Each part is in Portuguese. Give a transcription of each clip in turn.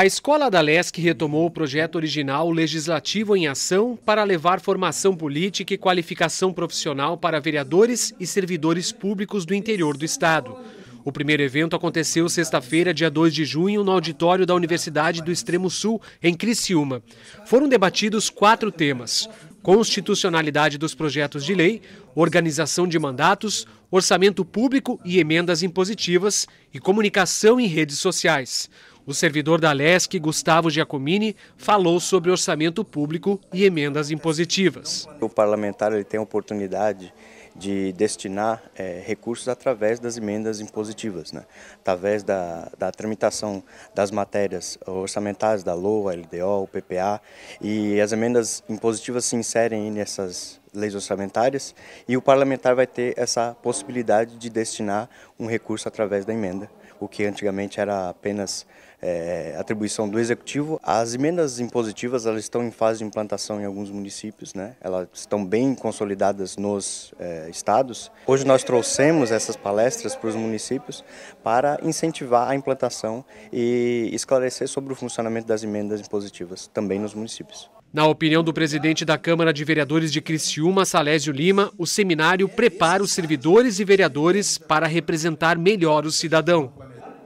A Escola da LESC retomou o projeto original Legislativo em Ação para levar formação política e qualificação profissional para vereadores e servidores públicos do interior do Estado. O primeiro evento aconteceu sexta-feira, dia 2 de junho, no auditório da Universidade do Extremo Sul, em Criciúma. Foram debatidos quatro temas: constitucionalidade dos projetos de lei, organização de mandatos, orçamento público e emendas impositivas e comunicação em redes sociais. O servidor da LESC, Gustavo Giacomini, falou sobre orçamento público e emendas impositivas. O parlamentar ele tem a oportunidade de destinar é, recursos através das emendas impositivas, né? através da, da tramitação das matérias orçamentárias da LOA, LDO, PPA, e as emendas impositivas se inserem nessas leis orçamentárias e o parlamentar vai ter essa possibilidade de destinar um recurso através da emenda o que antigamente era apenas é, atribuição do executivo. As emendas impositivas elas estão em fase de implantação em alguns municípios, né? elas estão bem consolidadas nos é, estados. Hoje nós trouxemos essas palestras para os municípios para incentivar a implantação e esclarecer sobre o funcionamento das emendas impositivas também nos municípios. Na opinião do presidente da Câmara de Vereadores de Criciúma, Salésio Lima, o seminário prepara os servidores e vereadores para representar melhor o cidadão.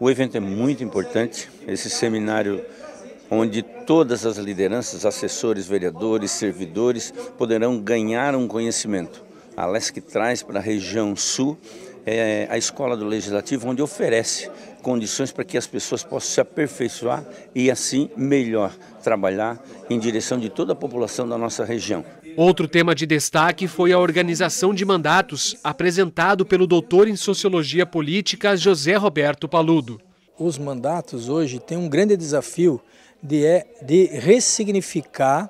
O evento é muito importante, esse seminário onde todas as lideranças, assessores, vereadores, servidores poderão ganhar um conhecimento. A LESC traz para a região sul é, a escola do Legislativo, onde oferece condições para que as pessoas possam se aperfeiçoar e assim melhor trabalhar em direção de toda a população da nossa região. Outro tema de destaque foi a organização de mandatos, apresentado pelo doutor em Sociologia Política José Roberto Paludo. Os mandatos hoje têm um grande desafio de, é, de ressignificar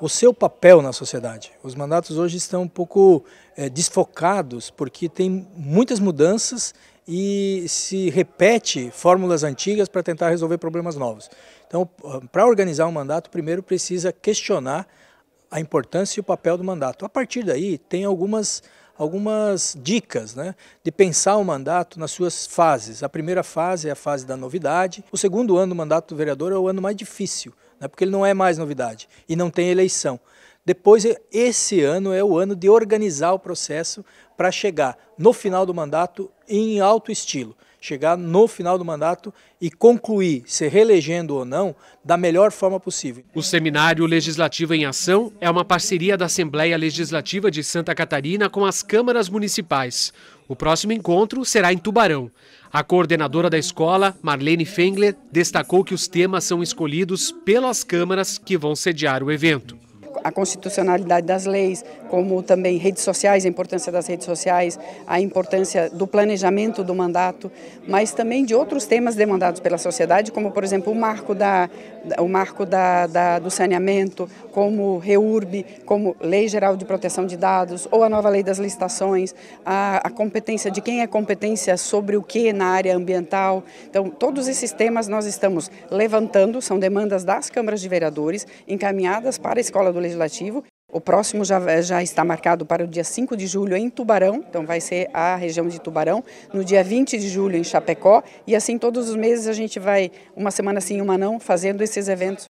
o seu papel na sociedade. Os mandatos hoje estão um pouco é, desfocados porque tem muitas mudanças e se repete fórmulas antigas para tentar resolver problemas novos. Então, para organizar um mandato, primeiro precisa questionar a importância e o papel do mandato. A partir daí, tem algumas algumas dicas né, de pensar o mandato nas suas fases. A primeira fase é a fase da novidade, o segundo ano do mandato do vereador é o ano mais difícil, né, porque ele não é mais novidade e não tem eleição. Depois, esse ano é o ano de organizar o processo para chegar no final do mandato em alto estilo. Chegar no final do mandato e concluir, se reelegendo ou não, da melhor forma possível. O Seminário Legislativo em Ação é uma parceria da Assembleia Legislativa de Santa Catarina com as câmaras municipais. O próximo encontro será em Tubarão. A coordenadora da escola, Marlene Fengler, destacou que os temas são escolhidos pelas câmaras que vão sediar o evento a constitucionalidade das leis, como também redes sociais, a importância das redes sociais, a importância do planejamento do mandato, mas também de outros temas demandados pela sociedade, como por exemplo o marco da o marco da, da do saneamento, como REURB, como Lei Geral de Proteção de Dados ou a nova Lei das Licitações, a, a competência de quem é competência sobre o que na área ambiental. Então, todos esses temas nós estamos levantando, são demandas das câmaras de vereadores encaminhadas para a Escola do Legislativo o próximo já, eh, já está marcado para o dia 5 de julho em Tubarão, então vai ser a região de Tubarão, no dia 20 de julho em Chapecó, e assim todos os meses a gente vai, uma semana sim, uma não, fazendo esses eventos.